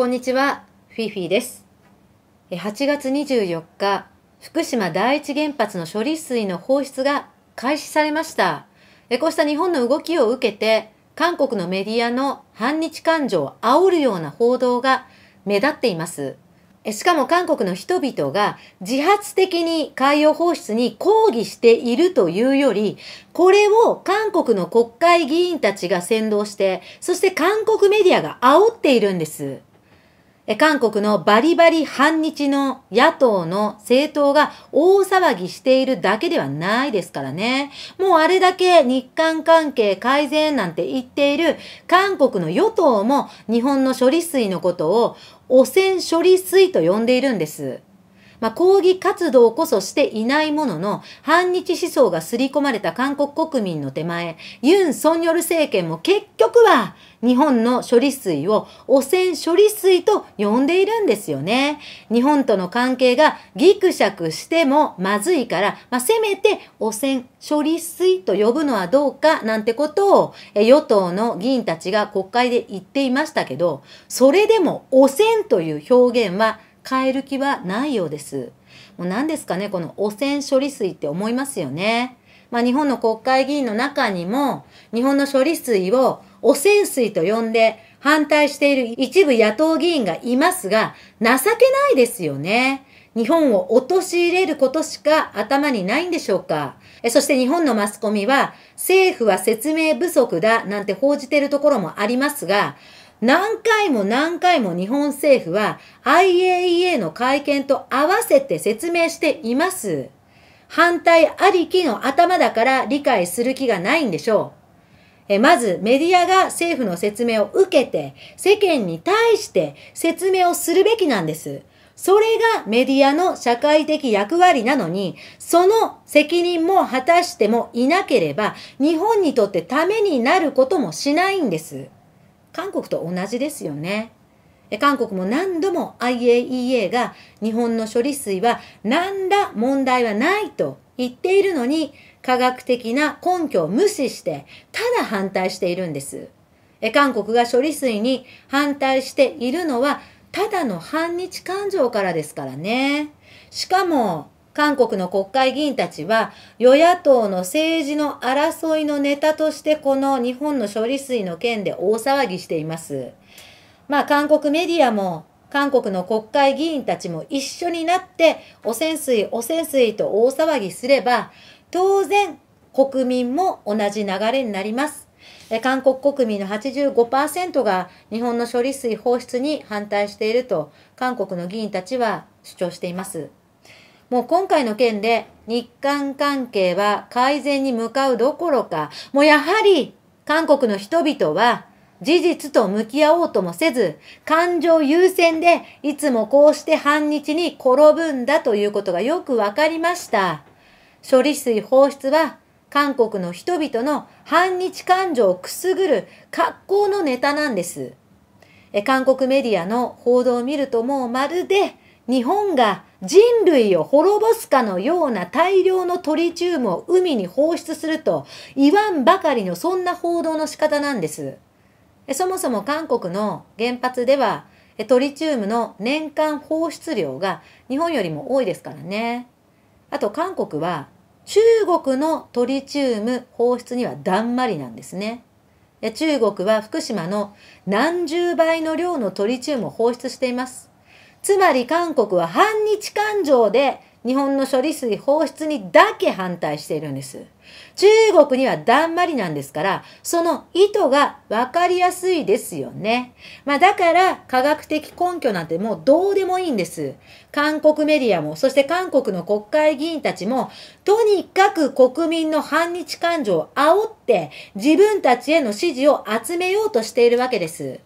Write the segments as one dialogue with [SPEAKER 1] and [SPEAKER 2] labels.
[SPEAKER 1] こんにちは、フィフィです。8月24日、福島第一原発の処理水の放出が開始されました。こうした日本の動きを受けて、韓国のメディアの反日感情を煽るような報道が目立っています。しかも韓国の人々が自発的に海洋放出に抗議しているというより、これを韓国の国会議員たちが先導して、そして韓国メディアが煽っているんです。韓国のバリバリ反日の野党の政党が大騒ぎしているだけではないですからね。もうあれだけ日韓関係改善なんて言っている韓国の与党も日本の処理水のことを汚染処理水と呼んでいるんです。まあ、抗議活動こそしていないものの、反日思想が刷り込まれた韓国国民の手前、ユン・ソンヨル政権も結局は、日本の処理水を汚染処理水と呼んでいるんですよね。日本との関係がギクシャクしてもまずいから、まあ、せめて汚染処理水と呼ぶのはどうかなんてことを与党の議員たちが国会で言っていましたけど、それでも汚染という表現は変える気はないようです。もう何ですかね、この汚染処理水って思いますよね。まあ日本の国会議員の中にも、日本の処理水を汚染水と呼んで反対している一部野党議員がいますが、情けないですよね。日本を陥れることしか頭にないんでしょうか。そして日本のマスコミは、政府は説明不足だなんて報じているところもありますが、何回も何回も日本政府は IAEA の会見と合わせて説明しています。反対ありきの頭だから理解する気がないんでしょう。えまずメディアが政府の説明を受けて世間に対して説明をするべきなんです。それがメディアの社会的役割なのに、その責任も果たしてもいなければ、日本にとってためになることもしないんです。韓国と同じですよね。韓国も何度も IAEA が日本の処理水は何ら問題はないと言っているのに科学的な根拠を無視してただ反対しているんです。韓国が処理水に反対しているのはただの反日感情からですからね。しかも韓国の国会議員たちは与野党の政治の争いのネタとしてこの日本の処理水の件で大騒ぎしています。まあ韓国メディアも韓国の国会議員たちも一緒になって汚染水汚染水と大騒ぎすれば当然国民も同じ流れになります。韓国国民の85%が日本の処理水放出に反対していると韓国の議員たちは主張しています。もう今回の件で日韓関係は改善に向かうどころか、もうやはり韓国の人々は事実と向き合おうともせず、感情優先でいつもこうして反日に転ぶんだということがよくわかりました。処理水放出は韓国の人々の反日感情をくすぐる格好のネタなんです。韓国メディアの報道を見るともうまるで日本が人類を滅ぼすかのような大量のトリチウムを海に放出すると言わんばかりのそんな報道の仕方なんです。そもそも韓国の原発ではトリチウムの年間放出量が日本よりも多いですからね。あと韓国は中国のトリチウム放出にはだんまりなんですね。中国は福島の何十倍の量のトリチウムを放出しています。つまり韓国は反日感情で日本の処理水放出にだけ反対しているんです。中国にはだんまりなんですから、その意図がわかりやすいですよね。まあだから科学的根拠なんてもうどうでもいいんです。韓国メディアも、そして韓国の国会議員たちも、とにかく国民の反日感情を煽って自分たちへの支持を集めようとしているわけです。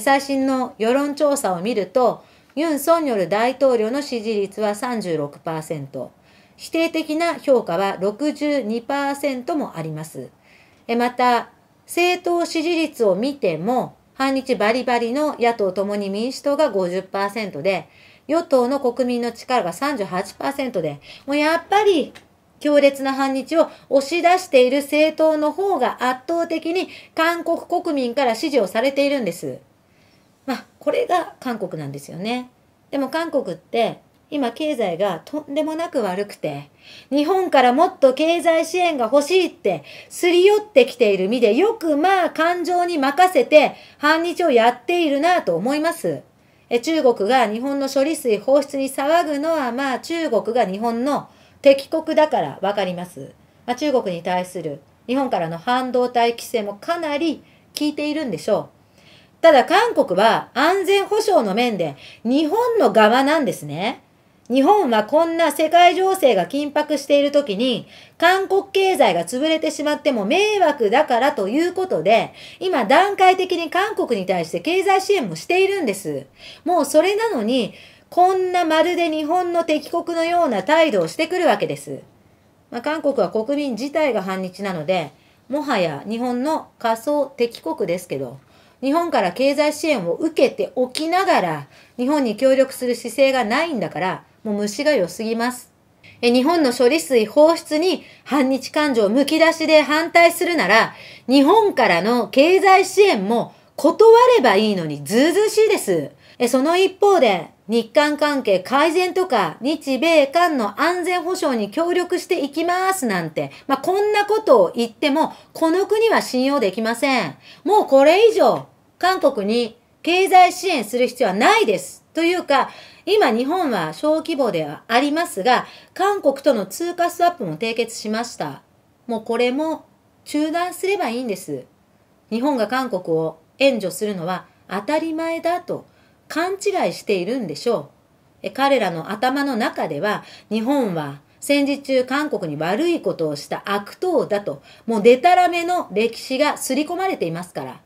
[SPEAKER 1] 最新の世論調査を見ると、ユン・ソンニョル大統領の支持率は36%、否定的な評価は62%もあります。また、政党支持率を見ても、反日バリバリの野党ともに民主党が50%で、与党の国民の力が38%で、もうやっぱり強烈な反日を押し出している政党の方が圧倒的に韓国国民から支持をされているんです。まあ、これが韓国なんですよね。でも韓国って今経済がとんでもなく悪くて、日本からもっと経済支援が欲しいってすり寄ってきている身で、よくまあ感情に任せて反日をやっているなと思います。え中国が日本の処理水放出に騒ぐのはまあ中国が日本の敵国だからわかります。まあ、中国に対する日本からの半導体規制もかなり効いているんでしょう。ただ韓国は安全保障の面で日本の側なんですね。日本はこんな世界情勢が緊迫している時に、韓国経済が潰れてしまっても迷惑だからということで、今段階的に韓国に対して経済支援もしているんです。もうそれなのに、こんなまるで日本の敵国のような態度をしてくるわけです。まあ、韓国は国民自体が反日なので、もはや日本の仮想敵国ですけど、日本から経済支援を受けておきながら、日本に協力する姿勢がないんだから、もう虫が良すぎます。え日本の処理水放出に反日感情をむき出しで反対するなら、日本からの経済支援も断ればいいのにずうずしいです。え、その一方で、日韓関係改善とか、日米韓の安全保障に協力していきますなんて、まあ、こんなことを言っても、この国は信用できません。もうこれ以上、韓国に経済支援する必要はないです。というか、今日本は小規模ではありますが、韓国との通貨スワップも締結しました。もうこれも中断すればいいんです。日本が韓国を援助するのは当たり前だと勘違いしているんでしょう。彼らの頭の中では日本は戦時中韓国に悪いことをした悪党だともうデタラメの歴史が刷り込まれていますから、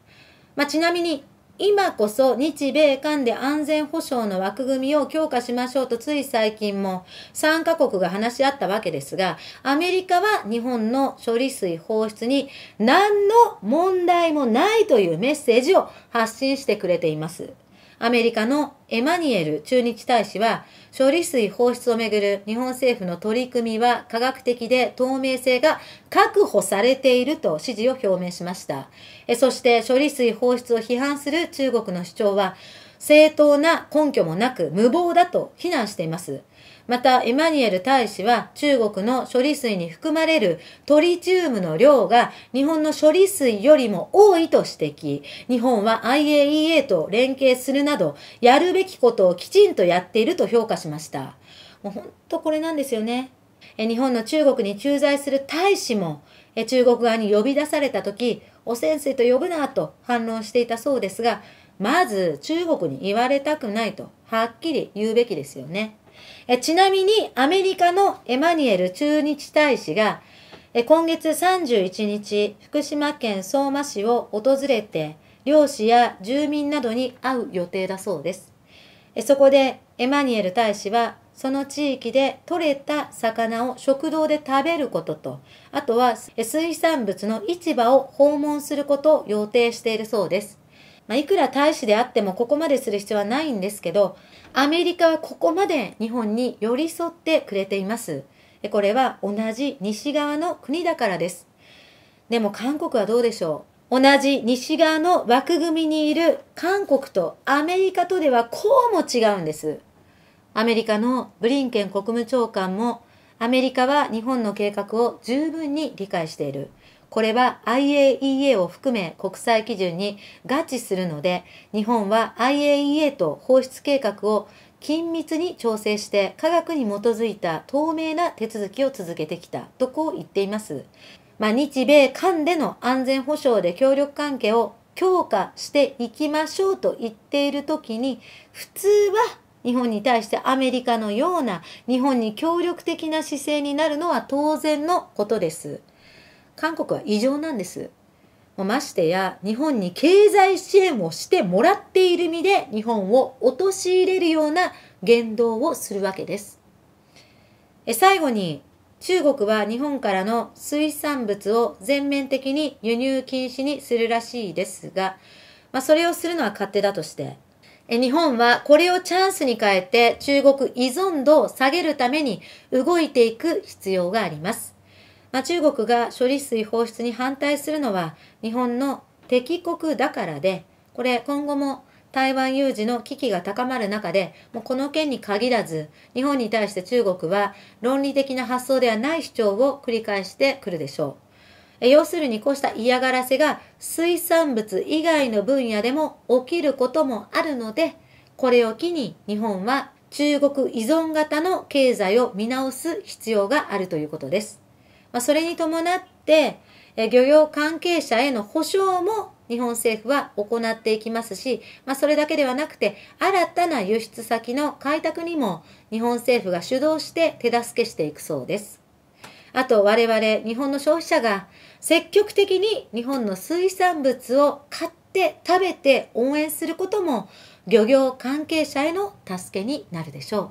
[SPEAKER 1] まあ、ちなみに今こそ日米韓で安全保障の枠組みを強化しましょうとつい最近も3カ国が話し合ったわけですが、アメリカは日本の処理水放出に何の問題もないというメッセージを発信してくれています。アメリカのエマニュエル駐日大使は、処理水放出をめぐる日本政府の取り組みは科学的で透明性が確保されていると支持を表明しました。そして処理水放出を批判する中国の主張は、正当な根拠もなく無謀だと非難しています。また、エマニュエル大使は中国の処理水に含まれるトリチウムの量が日本の処理水よりも多いと指摘。日本は IAEA と連携するなど、やるべきことをきちんとやっていると評価しました。もう本当これなんですよね。え日本の中国に駐在する大使もえ中国側に呼び出された時、汚染水と呼ぶなと反論していたそうですが、まず中国に言われたくないとはっきり言うべきですよね。えちなみにアメリカのエマニュエル駐日大使がえ今月31日福島県相馬市を訪れて漁師や住民などに会う予定だそうです。えそこでエマニュエル大使はその地域で取れた魚を食堂で食べることと、あとは水産物の市場を訪問することを予定しているそうです。まあ、いくら大使であってもここまでする必要はないんですけど、アメリカはここまで日本に寄り添ってくれています。これは同じ西側の国だからです。でも韓国はどうでしょう同じ西側の枠組みにいる韓国とアメリカとではこうも違うんです。アメリカのブリンケン国務長官もアメリカは日本の計画を十分に理解している。これは IAEA を含め国際基準に合致するので、日本は IAEA と放出計画を緊密に調整して科学に基づいた透明な手続きを続けてきたとこう言っています。まあ、日米間での安全保障で協力関係を強化していきましょうと言っている時に、普通は日本に対してアメリカのような日本に協力的な姿勢になるのは当然のことです。韓国は異常なんです。ましてや日本に経済支援をしてもらっている身で日本を陥れるような言動をするわけです。え最後に中国は日本からの水産物を全面的に輸入禁止にするらしいですが、まあ、それをするのは勝手だとして、え日本はこれをチャンスに変えて中国依存度を下げるために動いていく必要があります。まあ、中国が処理水放出に反対するのは日本の敵国だからで、これ今後も台湾有事の危機が高まる中で、もうこの件に限らず、日本に対して中国は論理的な発想ではない主張を繰り返してくるでしょう。要するにこうした嫌がらせが水産物以外の分野でも起きることもあるので、これを機に日本は中国依存型の経済を見直す必要があるということです。まあ、それに伴って、漁業関係者への補償も日本政府は行っていきますし、まあ、それだけではなくて、新たな輸出先の開拓にも日本政府が主導して手助けしていくそうです。あと我々日本の消費者が積極的に日本の水産物を買って食べて応援することも漁業関係者への助けになるでしょう。